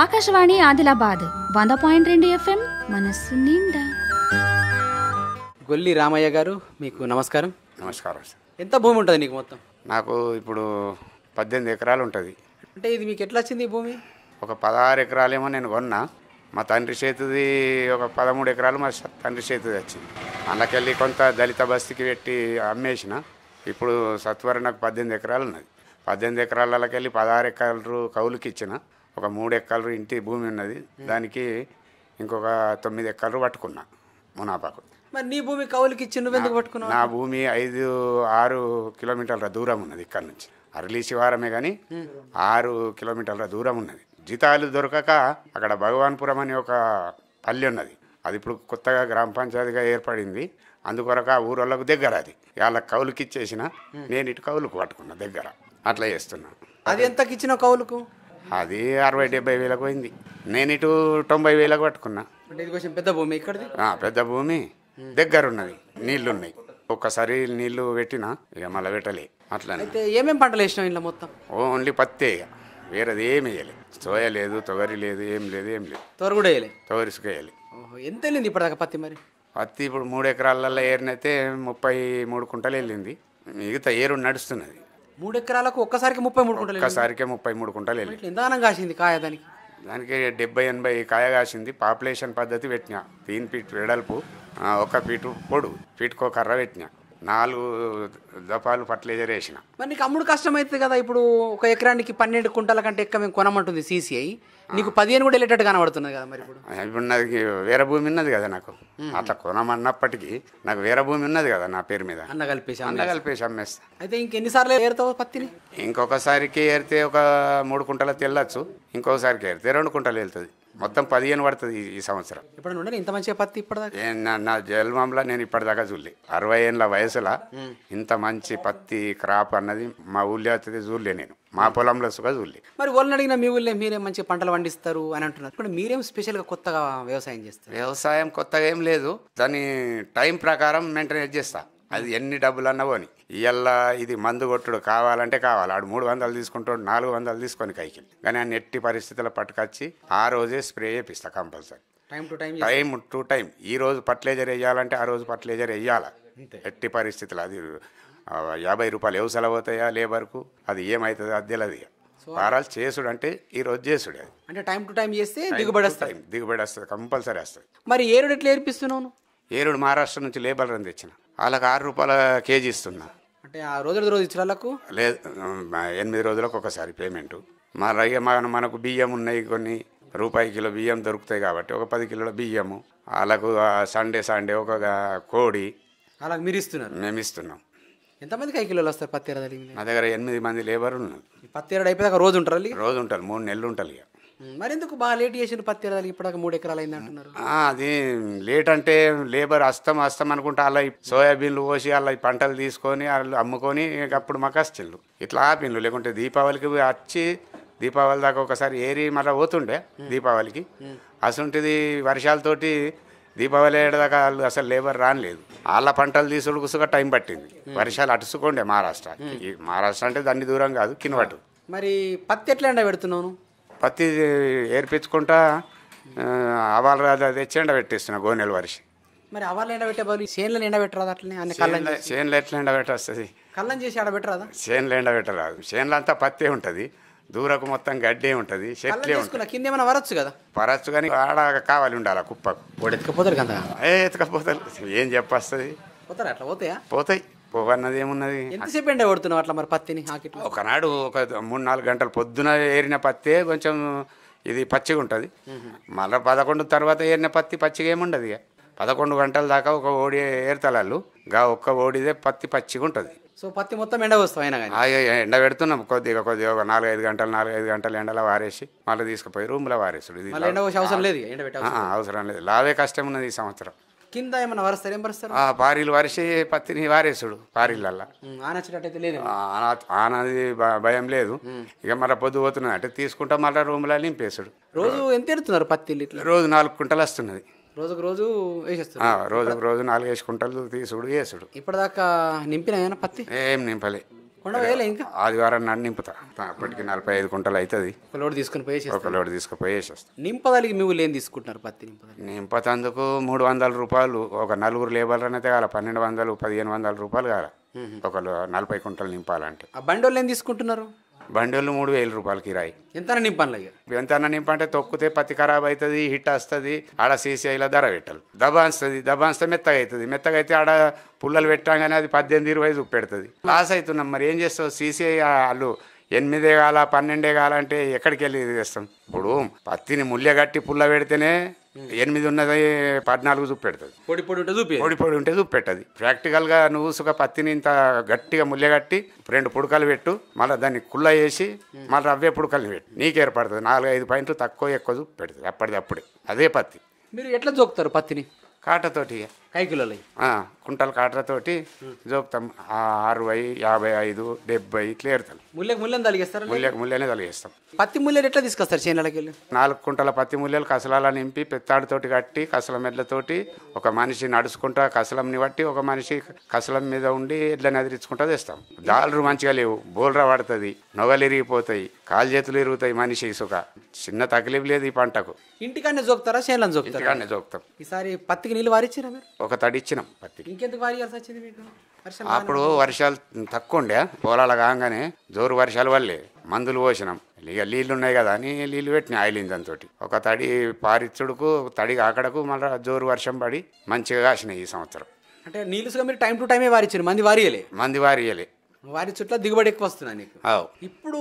ఆకాశవాణి ఆదిలాబాద్ వంద పాయింట్ రెండు ఎఫ్ఎం మనస్సు నిండా గొల్లి రామయ్య గారు మీకు నమస్కారం నమస్కారం ఎంత భూమి ఉంటుంది నీకు మొత్తం నాకు ఇప్పుడు పద్దెనిమిది ఎకరాలు ఉంటుంది అంటే ఇది మీకు ఎట్లా వచ్చింది భూమి ఒక పదహారు ఎకరాలేమో నేను కొన్నా మా తండ్రి చేతిది ఒక పదమూడు ఎకరాలు మా తండ్రి చేతిది వచ్చింది అందుకెళ్ళి కొంత దళిత బస్తికి పెట్టి అమ్మేసిన ఇప్పుడు సత్వర నాకు పద్దెనిమిది ఎకరాలు ఉన్నది పద్దెనిమిది ఎకరాలకెళ్ళి పదహారు ఎకరాలు కౌలుకి ఇచ్చిన ఒక మూడు ఎకరాలు ఇంటి భూమి ఉన్నది దానికి ఇంకొక తొమ్మిది ఎకరాలు పట్టుకున్నా మునాపాకు మరి నీ భూమి కౌలికి ఇచ్చి పట్టుకున్నా నా భూమి ఐదు ఆరు కిలోమీటర్ల దూరం ఉన్నది ఇక్కడ నుంచి అర్లీ శివారమే కానీ ఆరు కిలోమీటర్ల దూరం ఉన్నది జీతాలు దొరకక అక్కడ భగవాన్పురం అనే ఒక పల్లె ఉన్నది అది ఇప్పుడు కొత్తగా గ్రామ పంచాయతీగా ఏర్పడింది అందుకొరకు ఆ ఊరోళ్ళకు దగ్గర అది వాళ్ళ కౌలుకి ఇచ్చేసిన నేను ఇటు కౌలుకు పట్టుకున్నా దగ్గర అట్లా చేస్తున్నా అది ఎంతకిచ్చిన ఇచ్చిన కౌలుకు అది అరవై డెబ్బై వేలకు పోయింది నేను ఇటు తొంభై వేలకు పట్టుకున్నా పెద్ద భూమి పెద్ద భూమి దగ్గర ఉన్నది నీళ్లు ఉన్నాయి ఒక్కసారి నీళ్లు పెట్టినా ఇక మళ్ళీ పెట్టలే అట్లానే ఏమేమి పంటలు వేసినావు ఇంట్లో మొత్తం ఓన్లీ పత్తే ఇక వేరేది ఏమి వేయలే సోయ లేదు తొగరి లేదు ఏం లేదు ఏం లేదు తోరు కూడా వేయలే తొగరిసుకు వేయాలి ఎంత వెళ్ళింది ఇప్పటిదాకా పత్తి మరి పత్తి ఇప్పుడు మూడు ఎకరాలలో ఏరినైతే ముప్పై మూడు కుంటలు వెళ్ళింది మిగతా ఏరు నడుస్తున్నది మూడు ఎకరాలకు ఒక్కసారికి ముప్పై మూడు కుంటలు ఒక్కసారికే ముప్పై మూడు కుంటలు వెళ్ళి నిదానం కాసింది కాయ దానికి దానికి డెబ్బై ఎనభై కాయ కాసింది పాపులేషన్ పద్ధతి పెట్టినా తీన్ ఫీట్ వెడల్పు ఒక ఫీటు పొడు ఫీట్కో కర్ర పెట్టిన నాలుగు దఫాలు ఫర్టిలైజర్ వేసిన మరి నీకు అమ్ముడు కష్టమైతుంది కదా ఇప్పుడు ఒక ఎకరానికి పన్నెండు కుంటల కంటే ఎక్కువ మేము కొనమంటుంది సీసీఐ నీకు పదిహేను కూడా వెళ్ళేటట్టు కనబడుతుంది కదా మరి ఇప్పుడు ఇప్పుడు నాకు వేరే భూమి ఉన్నది కదా నాకు అట్లా కొనమన్నప్పటికీ నాకు వేరే భూమి ఉన్నది కదా నా పేరు మీద అన్న కలిపేసి అన్న కలిపేసి అమ్మేస్తా అయితే ఇంకెన్నిసార్లు ఏరుతావు పత్తిని ఇంకొకసారికి ఏరితే ఒక మూడు కుంటల తెల్లచ్చు ఇంకొకసారికి ఏరితే రెండు కుంటలు వెళ్తుంది మొత్తం పదిహేను పడుతుంది ఈ సంవత్సరం ఇప్పుడు ఇంత మంచి పత్తి ఇప్పటిదాకా నా జన్మంలో నేను ఇప్పటిదాకా చూడలే అరవై ఏళ్ళ వయసులో ఇంత మంచి పత్తి క్రాప్ అన్నది మా ఊళ్ళో అవుతుంది చూడలే నేను మా పొలంలో సుగా చూడలే మరి వాళ్ళని అడిగిన మీ ఊళ్ళో మీరేం మంచి పంటలు పండిస్తారు అని అంటున్నారు ఇప్పుడు మీరేం స్పెషల్గా కొత్తగా వ్యవసాయం చేస్తారు వ్యవసాయం కొత్తగా ఏం లేదు దాని టైం ప్రకారం మెయింటైన్ చేస్తాను అది ఎన్ని డబ్బులు అన్నా పోని ఇవల్ల ఇది మందు కొట్టుడు కావాలంటే కావాలి ఆడు మూడు వందలు తీసుకుంటాడు నాలుగు వందలు తీసుకొని కైకి కానీ ఆ ఎట్టి పరిస్థితుల్లో పట్టుకొచ్చి ఆ రోజే స్ప్రే చేపిస్తా compulsory time to time time to time ఈ రోజు ఫర్టిలైజర్ వేయాలంటే ఆ రోజు ఫర్టిలైజర్ వేయాల ఎట్టి పరిస్థితులు అది యాభై రూపాయలు సెలవు అవుతాయా లేబర్కు అది ఏమవుతుందో అది తెలియదు వారాలు చేసుడు అంటే ఈ రోజు చేసుడు అది అంటే టైం టు టైం చేస్తే దిగుబడి వస్తాయి దిగుబడి వస్తుంది కంపల్సరీ వస్తుంది మరి ఏరుడు ఎట్లా ఏర్పిస్తున్నావు ఏరుడు మహారాష్ట్ర నుంచి లేబర్ అని తెచ్చిన వాళ్ళకి ఆరు రూపాయల కేజీ ఇస్తున్నా అంటే ఆ రోజు రోజు ఇచ్చిన వాళ్ళకు లేదు ఎనిమిది రోజులకు ఒకసారి పేమెంట్ మా రయ్య మనకు బియ్యం ఉన్నాయి కొన్ని రూపాయి కిలో బియ్యం దొరుకుతాయి కాబట్టి ఒక పది కిలోల బియ్యము వాళ్ళకు సండే సండే ఒక కోడి అలా మీరు ఇస్తున్నారు మేము ఇస్తున్నాం ఎంతమందికి ఐదు కిలోలు వస్తారు పత్తి నా దగ్గర ఎనిమిది మంది లేబర్ ఉన్నారు పత్తి ఏడాది అయిపోయాక రోజు ఉంటారు రోజు ఉంటారు మూడు నెలలు ఉంటారు ఇక మరెందుకు బాగా లేట్ చేసిన పత్తి ఇప్పటిదాకా మూడు ఎకరాలు అయింది అంటున్నారు అది లేట్ అంటే లేబర్ అస్తం అస్తం అనుకుంటా అలా సోయాబీన్లు పోసి అలా పంటలు తీసుకొని వాళ్ళు అమ్ముకొని అప్పుడు మాకు వచ్చిళ్ళు ఇట్లా ఆపిన్లు లేకుంటే దీపావళికి వచ్చి దీపావళి దాకా ఒకసారి ఏరి మళ్ళీ పోతుండే దీపావళికి అసలుంటిది వర్షాలతోటి దీపావళి అయ్యేదాకా వాళ్ళు అసలు లేబర్ రానిలేదు వాళ్ళ పంటలు తీసుడు కుసుగా టైం పట్టింది వర్షాలు అటుసుకోండి మహారాష్ట్ర మహారాష్ట్ర అంటే దాన్ని దూరం కాదు కినవటు మరి పత్తి ఎట్లా పెడుతున్నాను పత్తి ఏర్పించుకుంటా అవాల రాజా తెచ్చి ఎండబెట్టిస్తున్నా గోనెల వరిసి మరి అవాళ్ళు ఎండబెట్టే పెట్టే చేనులు ఎండబెట్టరాదు అట్లనే అన్ని కళ్ళం చేనులు ఎట్లా ఎండబెట్టొస్తుంది కళ్ళం చేసి పెట్టరాదా చేనులు ఎండబెట్టరాదు చేనులు అంతా పత్తి ఉంటుంది దూరకు మొత్తం గడ్డే ఉంటుంది చెట్లే ఉంటుంది కింద ఏమైనా వరచ్చు కదా వరచ్చు కానీ ఆడ కావాలి ఉండాలి కుప్పకు ఎత్తుకపోతారు కదా ఏ ఎత్తుకపోతారు ఏం చెప్పొస్తుంది పోతారు అట్లా పోతాయా పోతాయి పోవన్నది ఏమున్నది ఎంతసేపు ఎండ కొడుతున్నావు అట్లా మరి పత్తిని ఒకనాడు ఒక మూడు నాలుగు గంటలు పొద్దున ఏరిన పత్తే కొంచెం ఇది పచ్చిగా ఉంటుంది మళ్ళీ పదకొండు తర్వాత ఏరిన పత్తి పచ్చిగా ఏముండదు ఇక పదకొండు గంటల దాకా ఒక ఓడి ఏరుతలాలు గా ఒక్క ఓడిదే పత్తి పచ్చిగా ఉంటుంది సో పత్తి మొత్తం ఎండ వస్తాం ఎండ పెడుతున్నాం కొద్దిగా కొద్దిగా ఒక నాలుగు ఐదు గంటలు నాలుగు ఐదు గంటలు ఎండలో వారేసి మళ్ళీ తీసుకుపోయి రూమ్లో వారేసాడు ఇది అవసరం లేదు అవసరం లేదు లావే కష్టం ఉన్నది ఈ సంవత్సరం కింద ఏమైనా వారిస్తారు ఏం వరుస్తారు ఆ పారీలు వరిసి పత్తిని వారేసుడు పారీలల్లా ఆనచ్చినట్టయితే లేదు ఆనది భయం లేదు ఇక మళ్ళీ పొద్దు పోతున్నాయి అంటే తీసుకుంటా మళ్ళీ రూమ్లో నింపేసుడు రోజు ఎంత ఎడుతున్నారు పత్తి ఇట్లా రోజు నాలుగు కుంటలు వస్తున్నది రోజుకు రోజు వేసేస్తారు రోజుకు రోజు నాలుగు వేసి కుంటలు తీసుడు వేసుడు ఇప్పటిదాకా నింపిన పత్తి ఏం నింపలే ఆదివారం నాడు నింపుతా అప్పటికి నలభై ఐదు కుంటలు అవుతుంది ఒక లోడ్ తీసుకుని పోయేసి ఒక లోడ్ తీసుకుపోయి వేసేస్తాం నింపదలికి మీ ఏం తీసుకుంటున్నారు పత్తి నింపతందుకు మూడు వందల రూపాయలు ఒక నలుగురు లేబర్ అయితే కాల పన్నెండు వందలు పదిహేను వందల రూపాయలు కాల ఒక నలభై కుంటలు నింపాలంటే ఆ బండి వాళ్ళు ఏం తీసుకుంటున్నారు బండిలు మూడు వేల రూపాయలు కిరాయి ఎంత నింపనులు ఎంత నింపంటే తొక్కితే పత్తి ఖరాబ్ అవుతుంది హిట్ వస్తుంది ఆడ సీసీఐలో ధర పెట్టాలి దబాన్స్తుంది దబాన్స్తే మెత్తగా అవుతుంది మెత్తగా అయితే ఆడ పుల్లలు కానీ అది పద్దెనిమిది ఇరవై పెడుతుంది లాస్ అవుతున్నాం మరి ఏం చేస్తావు సీసీఐ వాళ్ళు ఎనిమిదే కాల పన్నెండే కాలంటే ఎక్కడికి వెళ్ళి చేస్తాం ఇప్పుడు పత్తిని ముల్లెగట్టి పుల్ల పెడితేనే ఎనిమిది ఉన్నది పద్నాలుగు చూపెడుతుంది పొడి పొడి ఉంటే చూపి పొడి పొడి ఉంటే చూపెట్టది ప్రాక్టికల్గా నువ్వు సుఖ పత్తిని ఇంత గట్టిగా ముల్లెగట్టి రెండు పుడకలు పెట్టు మళ్ళీ దాన్ని కుళ్ళ చేసి మళ్ళీ అవే పుడకలు పెట్టు నీకు ఏర్పడుతుంది నాలుగు ఐదు పాయింట్లు తక్కువ ఎక్కువ చూపెడుతుంది పెడుతుంది అప్పుడే అదే పత్తి మీరు ఎట్లా చూపుతారు పత్తిని కాటతోటి కుంటల కాటతోటి జోపుతాం అరవై యాభై ఐదు డెబ్బై ఇట్లా ఏరుతాం ముల్లెకి ముల్లెని తలిగేస్తారు ముల్లెకి ముల్లెనే తలిగేస్తాం పత్తి ముల్లెలు ఎట్లా తీసుకొస్తారు చేనులకి వెళ్ళి నాలుగు కుంటల పత్తి ముల్లెలు కసలాలు నింపి పెత్తాడుతోటి కట్టి కసలం ఎడ్లతోటి ఒక మనిషి నడుచుకుంటా కసలం బట్టి ఒక మనిషి కసలం మీద ఉండి ఎడ్లని అదిరించుకుంటా తెస్తాం దాళ్ళు మంచిగా లేవు బోల్రా పడుతుంది నొగలు ఇరిగిపోతాయి కాలు చేతులు ఇరుగుతాయి మనిషి ఇసుక చిన్న తగిలివి లేదు ఈ పంటకు ఇంటికాడనే జోక్తారా చేనులను జోక్తారా ఈసారి పత్తికి నీళ్ళు వారిచ్చిరా మీరు ఒక తడి పత్తికి పత్తి అప్పుడు వర్షాలు తక్కువ ఉండే పొలాలు కాగానే జోరు వర్షాలు వల్లే మందులు పోసినాం ఇక నీళ్ళు ఉన్నాయి కదా అని నీళ్ళు పెట్టినా ఆయిలింది దాంతో ఒక తడి పారిచ్చుడుకు తడి కాకడకు మళ్ళీ జోరు వర్షం పడి మంచిగా కాసినాయి ఈ సంవత్సరం అంటే నీళ్ళు మీరు టైం టు టైమే వారిచ్చారు మంది వారియలే మంది వారియలే వారి చుట్ల దిగుబడి ఎక్కువ వస్తుంది నీకు ఇప్పుడు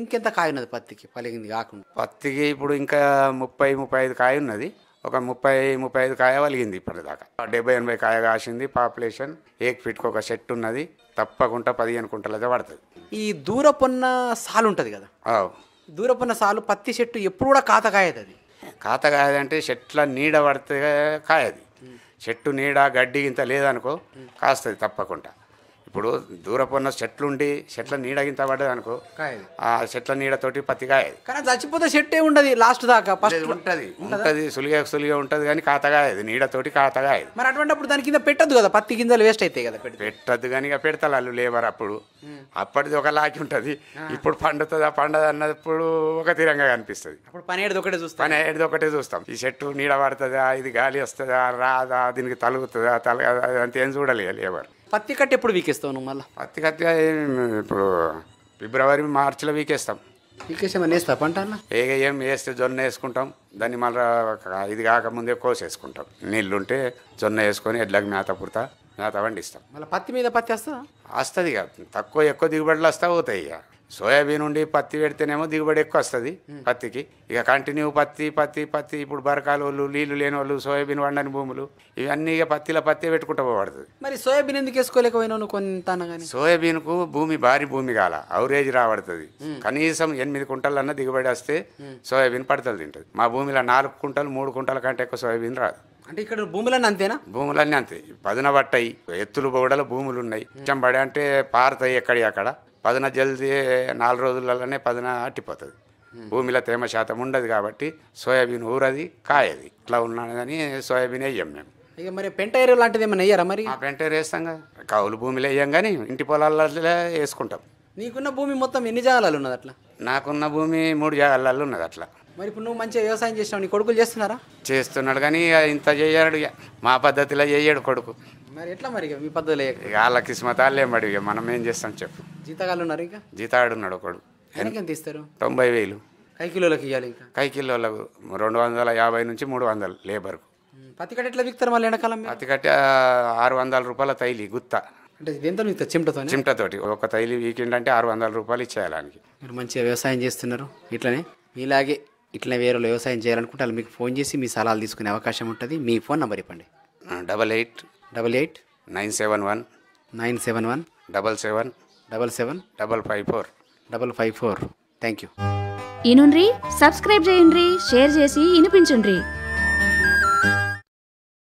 ఇంకెంత కాయ ఉన్నది పత్తికి పలిగింది కాకుండా పత్తికి ఇప్పుడు ఇంకా ముప్పై ముప్పై ఐదు కాయ ఉన్నది ఒక ముప్పై ముప్పై ఐదు కాయ వలిగింది ఇప్పటిదాకా డెబ్బై ఎనభై కాయ కాసింది పాపులేషన్ ఏక్ ఫిట్కి ఒక సెట్ ఉన్నది తప్పకుండా పదిహేను కుంటలు అయితే పడుతుంది ఈ దూరపున్న సాలు ఉంటుంది కదా దూరపున్న సాలు పత్తి చెట్టు ఎప్పుడు కూడా కాత కాయదు అది కాత అంటే చెట్ల నీడ పడితే కాయది చెట్టు నీడ గడ్డి ఇంత లేదనుకో కాస్తుంది తప్పకుండా ఇప్పుడు దూరపు ఉన్న చెట్లు ఉండి చెట్ల నీడ ఇంత పడ్డది అనుకో ఆ చెట్ల నీడతోటి పత్తి కాయదు కానీ చచ్చిపోతే చెట్టే ఉండదు లాస్ట్ దాకా ఫస్ట్ ఉంటది ఉంటది సులిగా సులిగా ఉంటది కానీ కాతగాయదు నీడతోటి కాతగాయదు మరి అప్పుడు దాని కింద పెట్టద్దు కదా పత్తి గింజలు వేస్ట్ అవుతాయి కదా పెట్టద్దు కానీ ఇక పెడతారు వాళ్ళు లేబర్ అప్పుడు అప్పటిది ఒక లాకి ఉంటది ఇప్పుడు పండుతుంది ఆ పండదు అన్నప్పుడు ఒక తీరంగా కనిపిస్తుంది అప్పుడు ఏడు ఒకటే చూస్తాం ఏడు ఒకటే చూస్తాం ఈ చెట్టు నీడ పడుతుందా ఇది గాలి వస్తుందా రాదా దీనికి తలుగుతుందా తల అంతేం చూడలేదు లేబర్ పత్తి కట్ట ఎప్పుడు వీకేస్తావు నువ్వు మళ్ళీ పత్తి కట్ట ఇప్పుడు ఫిబ్రవరి మార్చిలో వీకేస్తాం వీకేసామని వేస్తా పంట అన్న ఏ ఏం వేస్తే జొన్న వేసుకుంటాం దాన్ని మళ్ళీ ఇది కాకముందే కోసేసుకుంటాం నీళ్ళు ఉంటే జొన్న వేసుకొని ఎడ్లకి మేత పుడతా మేత వండిస్తాం మళ్ళీ పత్తి మీద పత్తి వస్తుందా వస్తుంది ఇక తక్కువ ఎక్కువ దిగుబడులు వస్తా పోతాయి ఇక సోయాబీన్ ఉండి పత్తి పెడితేనేమో దిగుబడి ఎక్కువ వస్తుంది పత్తికి ఇక కంటిన్యూ పత్తి పత్తి పత్తి ఇప్పుడు బరకాలు వాళ్ళు నీళ్లు లేని వాళ్ళు సోయాబీన్ వండని భూములు ఇవన్నీ ఇక పత్తిలో పత్తి పెట్టుకుంటూ పోబడుతుంది మరి సోయాబీన్ ఎందుకు వేసుకోలేకపోయినాను కొంత సోయాబీన్ కు భూమి భారీ భూమి కాల అవరేజ్ రాబడుతుంది కనీసం ఎనిమిది కుంటలన్నా దిగుబడి వస్తే సోయాబీన్ పడతలు తింటుంది మా భూమిలో నాలుగు కుంటలు మూడు కుంటల కంటే ఎక్కువ సోయాబీన్ రాదు అంటే ఇక్కడ భూములన్నీ అంతేనా భూములన్నీ అంతే పదున పట్టాయి ఎత్తులు బోడలు భూములు ఉన్నాయి చెంబడి అంటే పారతాయి ఎక్కడి అక్కడ పదన జల్దీ నాలుగు రోజులలోనే పదన అట్టిపోతుంది భూమిలో తేమ శాతం ఉండదు కాబట్టి సోయాబీన్ ఊరది కాయది ఇట్లా కానీ సోయాబీన్ వేయం మేము ఇక మరి పెంటైరు లాంటిది ఏమైనా వేయరా మరి పెంటైరు వేస్తాం కదా కౌలు భూమిలో వేయం కానీ ఇంటి పొలాల్లో వేసుకుంటాం నీకున్న భూమి మొత్తం ఎన్ని జాగాలు ఉన్నది అట్లా నాకున్న భూమి మూడు జాగాలలో ఉన్నది అట్లా మరి ఇప్పుడు నువ్వు మంచిగా వ్యవసాయం చేసినావు నీ కొడుకులు చేస్తున్నారా చేస్తున్నాడు కానీ ఇంత చేయడు మా పద్ధతిలో చేయడు కొడుకు మరి ఎట్లా మరి మీ పద్ధతిలో వాళ్ళ కిస్మతాలు ఏం మనం ఏం చేస్తాం చెప్పు జీతగాళ్ళు ఉన్నారు ఇంకా జీతగాడు ఉన్నాడు ఒకడు ఎంత ఇస్తారు తొంభై వేలు కై కిలోలకు ఇవ్వాలి ఇంకా కై కిలోలకు రెండు వందల యాభై నుంచి మూడు వందలు లేబర్కు పత్తి కట్ట ఎట్లా విక్తారు మళ్ళీ ఎండకాలం పత్తి కట్ట ఆరు వందల రూపాయల తైలి గుత్త అంటే దేంతో మీకు చిమ్టతో చిమ్టతోటి ఒక తైలి వీకెండ్ అంటే ఆరు వందల రూపాయలు ఇచ్చేయాలి మీరు మంచిగా వ్యవసాయం చేస్తున్నారు ఇట్లనే మీలాగే ఇట్లనే వేరే వ్యవసాయం చేయాలనుకుంటే వాళ్ళు మీకు ఫోన్ చేసి మీ సలహాలు తీసుకునే అవకాశం ఉంటుంది మీ ఫోన్ నెంబర్ ఇవ్వండి double eight double eight nine seven one nine seven one double seven double seven double five four double five four thank you ఈనుండ్రి సబ్స్క్రైబ్ చేయండి షేర్ చేసి వినిపించండి